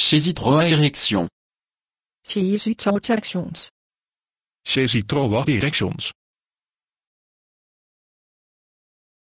Chez trova erections. Chez trova erections. Chez trova erections.